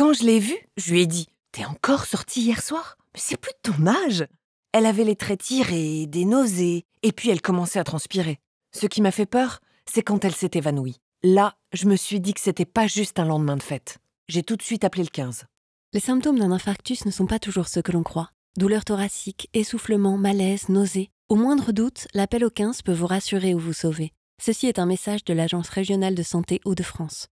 Quand je l'ai vue, je lui ai dit T'es encore sortie hier soir Mais c'est plus de ton âge Elle avait les traits tirés, des nausées, et puis elle commençait à transpirer. Ce qui m'a fait peur, c'est quand elle s'est évanouie. Là, je me suis dit que c'était pas juste un lendemain de fête. J'ai tout de suite appelé le 15. Les symptômes d'un infarctus ne sont pas toujours ceux que l'on croit. Douleurs thoraciques, essoufflement, malaise, nausées. Au moindre doute, l'appel au 15 peut vous rassurer ou vous sauver. Ceci est un message de l'Agence régionale de santé Hauts-de-France.